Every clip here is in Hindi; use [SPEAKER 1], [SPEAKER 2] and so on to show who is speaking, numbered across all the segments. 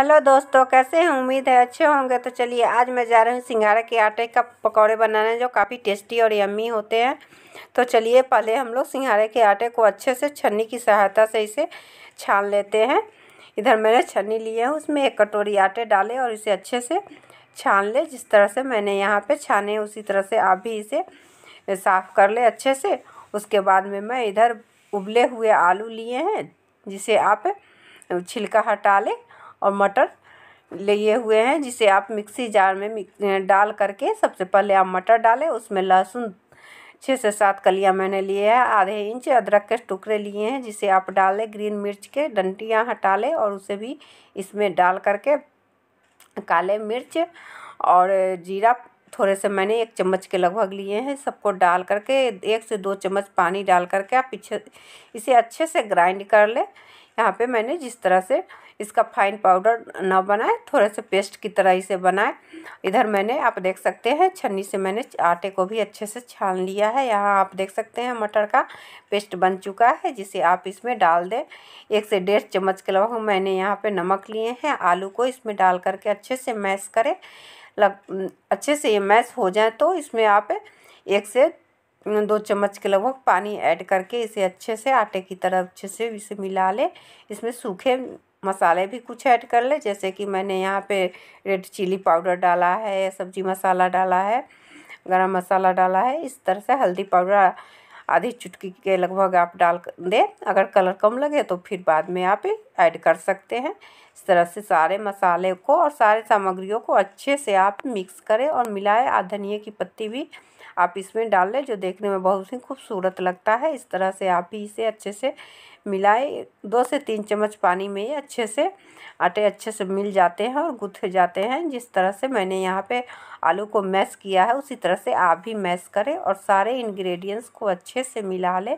[SPEAKER 1] हेलो दोस्तों कैसे हैं उम्मीद है अच्छे होंगे तो चलिए आज मैं जा रही हूँ सिंगाड़ा के आटे का पकौड़े बनाने जो काफ़ी टेस्टी और यम्मी होते हैं तो चलिए पहले हम लोग सिंगारे के आटे को अच्छे से छन्नी की सहायता से इसे छान लेते हैं इधर मैंने छन्नी लिए है उसमें एक कटोरी आटे डाले और इसे अच्छे से छान ले जिस तरह से मैंने यहाँ पर छाने उसी तरह से आप भी इसे साफ़ कर ले अच्छे से उसके बाद में मैं इधर उबले हुए आलू लिए हैं जिसे आप छिलका हटा लें और मटर लिए हुए हैं जिसे आप मिक्सी जार में डाल करके सबसे पहले आप मटर डालें उसमें लहसुन छः से सात कलियां मैंने लिए हैं आधे इंच अदरक के टुकड़े लिए हैं जिसे आप डालें ग्रीन मिर्च के डंटियाँ हटा लें और उसे भी इसमें डाल करके काले मिर्च और जीरा थोड़े से मैंने एक चम्मच के लगभग लिए हैं सबको डाल करके एक से दो चम्मच पानी डाल करके आप पीछे इसे अच्छे से ग्राइंड कर लें यहाँ पे मैंने जिस तरह से इसका फाइन पाउडर ना बनाए थोड़े से पेस्ट की तरह इसे बनाए इधर मैंने आप देख सकते हैं छन्नी से मैंने आटे को भी अच्छे से छान लिया है यहाँ आप देख सकते हैं मटर का पेस्ट बन चुका है जिसे आप इसमें डाल दें एक से डेढ़ चम्मच के लगभग मैंने यहाँ पर नमक लिए हैं आलू को इसमें डाल करके अच्छे से मैश करें लग अच्छे से ये मैश हो जाए तो इसमें आप एक से दो चम्मच के लगभग पानी ऐड करके इसे अच्छे से आटे की तरह अच्छे से इसे मिला लें इसमें सूखे मसाले भी कुछ ऐड कर ले जैसे कि मैंने यहाँ पे रेड चिली पाउडर डाला है सब्ज़ी मसाला डाला है गरम मसाला डाला है इस तरह से हल्दी पाउडर आधी चुटकी के लगभग आप डाल दें अगर कलर कम लगे तो फिर बाद में आप ऐड कर सकते हैं इस तरह से सारे मसाले को और सारे सामग्रियों को अच्छे से आप मिक्स करें और मिलाएं और धनिया की पत्ती भी आप इसमें डाल लें जो देखने में बहुत ही खूबसूरत लगता है इस तरह से आप ही इसे अच्छे से मिलाएं दो से तीन चम्मच पानी में अच्छे से आटे अच्छे से मिल जाते हैं और गुथ जाते हैं जिस तरह से मैंने यहाँ पे आलू को मैश किया है उसी तरह से आप भी मैश करें और सारे इंग्रेडिएंट्स को अच्छे से मिला लें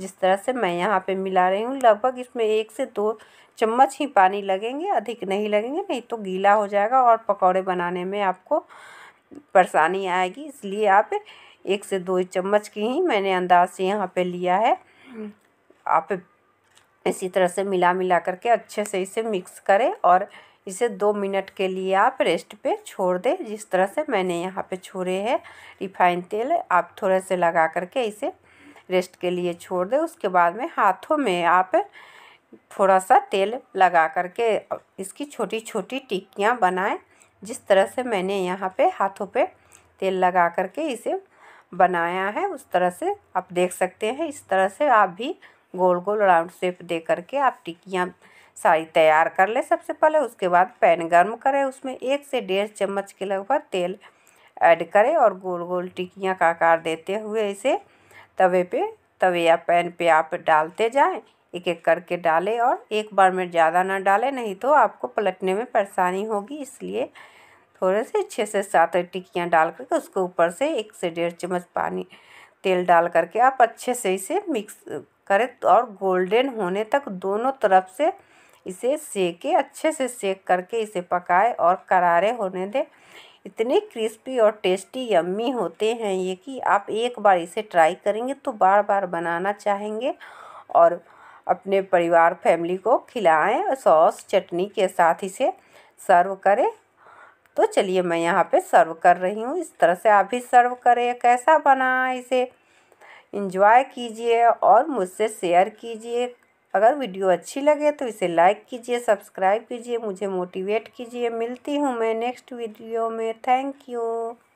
[SPEAKER 1] जिस तरह से मैं यहाँ पे मिला रही हूँ लगभग इसमें एक से दो चम्मच ही पानी लगेंगे अधिक नहीं लगेंगे नहीं तो गीला हो जाएगा और पकौड़े बनाने में आपको परेशानी आएगी इसलिए आप एक से दो चम्मच की ही मैंने अंदाज से यहाँ पे लिया है आप इसी तरह से मिला मिला करके अच्छे से इसे मिक्स करें और इसे दो मिनट के लिए आप रेस्ट पे छोड़ दें जिस तरह से मैंने यहाँ पे छोड़े हैं रिफाइन तेल आप थोड़े से लगा करके इसे रेस्ट के लिए छोड़ दें उसके बाद में हाथों में आप थोड़ा सा तेल लगा करके इसकी छोटी छोटी टिक्कियाँ बनाएं जिस तरह से मैंने यहाँ पे हाथों पे तेल लगा करके इसे बनाया है उस तरह से आप देख सकते हैं इस तरह से आप भी गोल गोल राउंड शेप दे करके आप टिक्कियाँ सारी तैयार कर लें सबसे पहले उसके बाद पैन गर्म करें उसमें एक से डेढ़ चम्मच के लगभग तेल ऐड करें और गोल गोल टिक्कियाँ का आकार देते हुए इसे तवे पे तवे या पैन पे आप डालते जाएं एक एक करके डालें और एक बार में ज़्यादा ना डालें नहीं तो आपको पलटने में परेशानी होगी इसलिए थोड़े से छः से सात टिक्कियाँ डाल करके उसके ऊपर से एक से डेढ़ चम्मच पानी तेल डाल करके आप अच्छे से इसे मिक्स करें और गोल्डन होने तक दोनों तरफ से इसे सेके अच्छे से सेक करके इसे पकाए और करारे होने दें इतने क्रिस्पी और टेस्टी यम्मी होते हैं ये कि आप एक बार इसे ट्राई करेंगे तो बार बार बनाना चाहेंगे और अपने परिवार फैमिली को खिलाएं और सॉस चटनी के साथ इसे सर्व करें तो चलिए मैं यहाँ पे सर्व कर रही हूँ इस तरह से आप भी सर्व करें कैसा बना इसे इंजॉय कीजिए और मुझसे शेयर कीजिए अगर वीडियो अच्छी लगे तो इसे लाइक कीजिए सब्सक्राइब कीजिए मुझे मोटिवेट कीजिए मिलती हूँ मैं नेक्स्ट वीडियो में थैंक यू